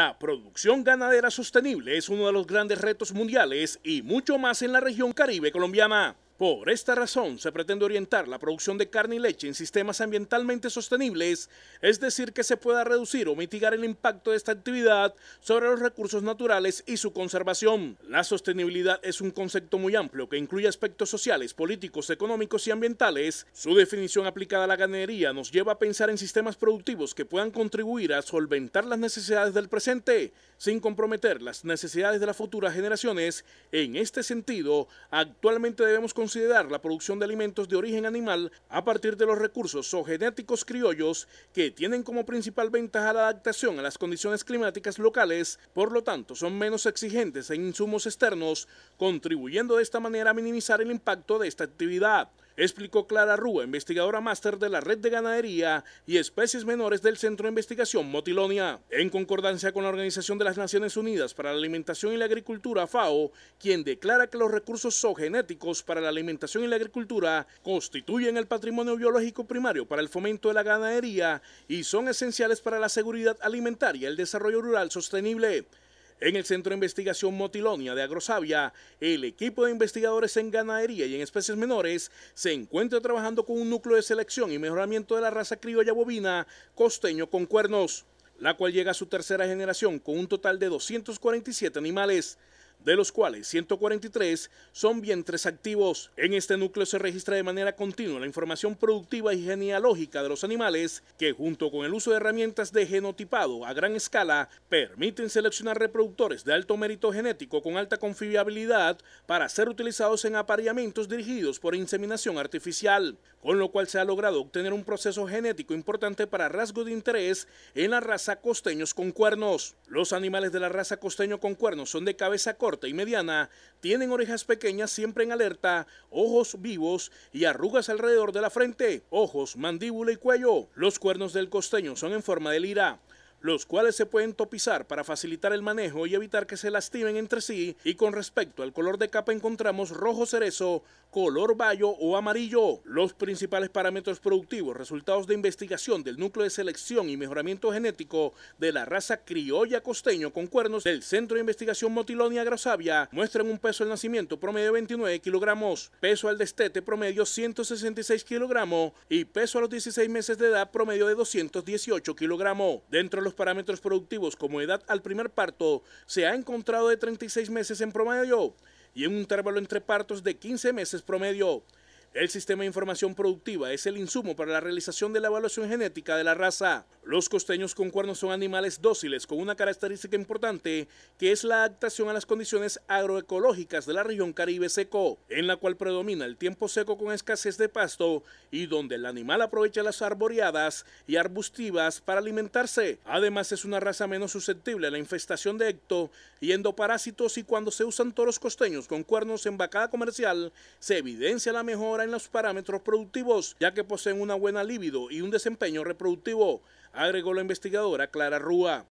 La producción ganadera sostenible es uno de los grandes retos mundiales y mucho más en la región caribe colombiana. Por esta razón, se pretende orientar la producción de carne y leche en sistemas ambientalmente sostenibles, es decir, que se pueda reducir o mitigar el impacto de esta actividad sobre los recursos naturales y su conservación. La sostenibilidad es un concepto muy amplio que incluye aspectos sociales, políticos, económicos y ambientales. Su definición aplicada a la ganadería nos lleva a pensar en sistemas productivos que puedan contribuir a solventar las necesidades del presente, sin comprometer las necesidades de las futuras generaciones. En este sentido, actualmente debemos considerar considerar la producción de alimentos de origen animal a partir de los recursos zoogenéticos criollos que tienen como principal ventaja la adaptación a las condiciones climáticas locales, por lo tanto son menos exigentes en insumos externos, contribuyendo de esta manera a minimizar el impacto de esta actividad explicó Clara Rúa, investigadora máster de la Red de Ganadería y Especies Menores del Centro de Investigación Motilonia, en concordancia con la Organización de las Naciones Unidas para la Alimentación y la Agricultura, FAO, quien declara que los recursos zoogenéticos para la alimentación y la agricultura constituyen el patrimonio biológico primario para el fomento de la ganadería y son esenciales para la seguridad alimentaria y el desarrollo rural sostenible. En el Centro de Investigación Motilonia de Agrosavia, el equipo de investigadores en ganadería y en especies menores se encuentra trabajando con un núcleo de selección y mejoramiento de la raza criolla bovina costeño con cuernos, la cual llega a su tercera generación con un total de 247 animales de los cuales 143 son vientres activos. En este núcleo se registra de manera continua la información productiva y genealógica de los animales que junto con el uso de herramientas de genotipado a gran escala permiten seleccionar reproductores de alto mérito genético con alta confiabilidad para ser utilizados en apareamientos dirigidos por inseminación artificial, con lo cual se ha logrado obtener un proceso genético importante para rasgos de interés en la raza costeños con cuernos. Los animales de la raza costeño con cuernos son de cabeza corta y mediana, tienen orejas pequeñas siempre en alerta, ojos vivos y arrugas alrededor de la frente, ojos, mandíbula y cuello. Los cuernos del costeño son en forma de lira los cuales se pueden topizar para facilitar el manejo y evitar que se lastimen entre sí. Y con respecto al color de capa encontramos rojo cerezo, color bayo o amarillo. Los principales parámetros productivos, resultados de investigación del núcleo de selección y mejoramiento genético de la raza criolla costeño con cuernos del Centro de Investigación Motilonia Grosavia, muestran un peso al nacimiento promedio de 29 kilogramos, peso al destete promedio 166 kilogramos y peso a los 16 meses de edad promedio de 218 kilogramos. Dentro de los parámetros productivos como edad al primer parto se ha encontrado de 36 meses en promedio y en un intervalo entre partos de 15 meses promedio. El sistema de información productiva es el insumo para la realización de la evaluación genética de la raza. Los costeños con cuernos son animales dóciles con una característica importante que es la adaptación a las condiciones agroecológicas de la región Caribe seco, en la cual predomina el tiempo seco con escasez de pasto y donde el animal aprovecha las arboreadas y arbustivas para alimentarse. Además es una raza menos susceptible a la infestación de ecto y endoparásitos y cuando se usan toros costeños con cuernos en vacada comercial se evidencia la mejora en los parámetros productivos ya que poseen una buena libido y un desempeño reproductivo agregó la investigadora Clara Rúa.